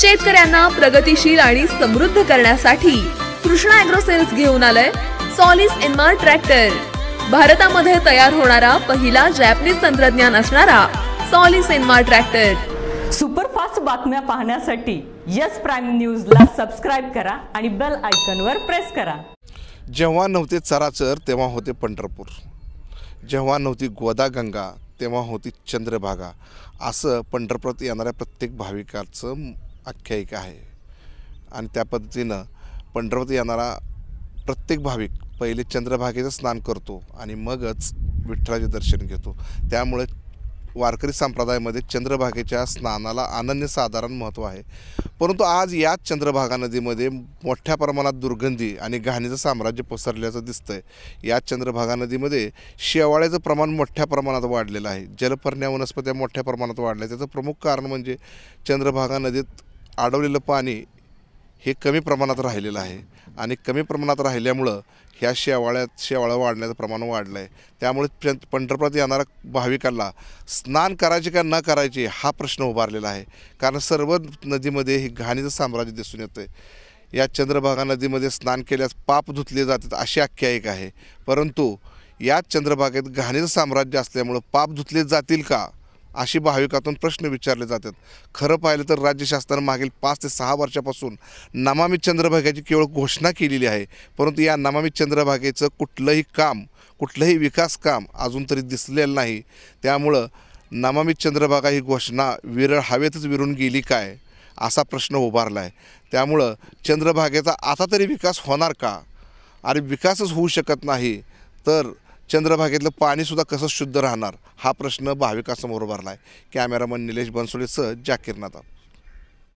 शेतकऱ्यांना प्रगतीशील आणि समृद्ध करण्यासाठी कृष्णा अॅग्रो सेल्स घेऊन आलंय सॉलिस एनमार ट्रॅक्टर भारतामध्ये तयार होणारा पहिला जॅपनीज तंत्रज्ञान असणारा सॉलिस एनमार ट्रॅक्टर सुपरफास्ट बातम्या पाहण्यासाठी यस प्राईम ला सबस्क्राईब करा आणि बेल वर प्रेस करा जेव्हा नव्हते चराचर तेव्हा होते पंढरपूर जेव्हा नव्हती गोदागंगा तेव्हा होती चंद्रभागा असं पंढरपूरात येणाऱ्या प्रत्येक भाविकाचं आख्यायिका आहे आणि त्या पद्धतीनं पंढरपूर येणारा प्रत्येक भाविक पहिले चंद्रभागेचं स्नान करतो आणि मगच विठ्ठलाचे दर्शन घेतो त्यामुळे वारकरी संप्रदायामध्ये चंद्रभागेच्या स्नानाला अनन्यसाधारण महत्त्व आहे परंतु आज याच चंद्रभागा नदीमध्ये मोठ्या प्रमाणात दुर्गंधी आणि घाणीचं साम्राज्य पसरल्याचं दिसतंय याच चंद्रभागा नदीमध्ये शेवाळ्याचं प्रमाण मोठ्या प्रमाणात वाढलेलं आहे जलपर्ण्या वनस्पत्या मोठ्या प्रमाणात वाढल्या त्याचं प्रमुख कारण म्हणजे चंद्रभागा नदीत अडवलेलं पाणी हे कमी प्रमाणात राहिलेलं आहे आणि कमी प्रमाणात राहिल्यामुळं ह्या शेवाळ्यात शेवाळं वाढण्याचं प्रमाण वाढलं आहे त्यामुळे पंढरपुरात येणारा भाविकांना स्नान करायचे का न करायचे हा प्रश्न उभारलेला आहे कारण सर्व नदीमध्ये हे घाणीचं साम्राज्य दिसून येतं आहे या चंद्रभागा नदीमध्ये स्नान केल्यास पाप धुतले जातात अशी आख्यायिका आहे परंतु या चंद्रभागेत घाणीचं साम्राज्य असल्यामुळं पाप धुतले जातील का अशी भाविकातून प्रश्न विचारले जातात खरं पाहिलं तर राज्य शासनानं मागील पाच ते सहा वर्षापासून नमामी चंद्रभागेची केवळ घोषणा केलेली आहे परंतु या नमामी चंद्रभागेचं कुठलंही काम कुठलंही विकास काम अजून तरी दिसलेलं नाही त्यामुळं नमामी चंद्रभागा ही घोषणा विरळ हवेतच विरून गेली काय असा प्रश्न उभारला आहे त्यामुळं चंद्रभागेचा आता तरी विकास होणार का आणि विकासच होऊ शकत नाही तर चंद्रभागेतलं पाणीसुद्धा कसं शुद्ध राहणार हा प्रश्न भाविकासमोर उभारला आहे कॅमेरामन निलेश बनसोडेसह जाकीर नादा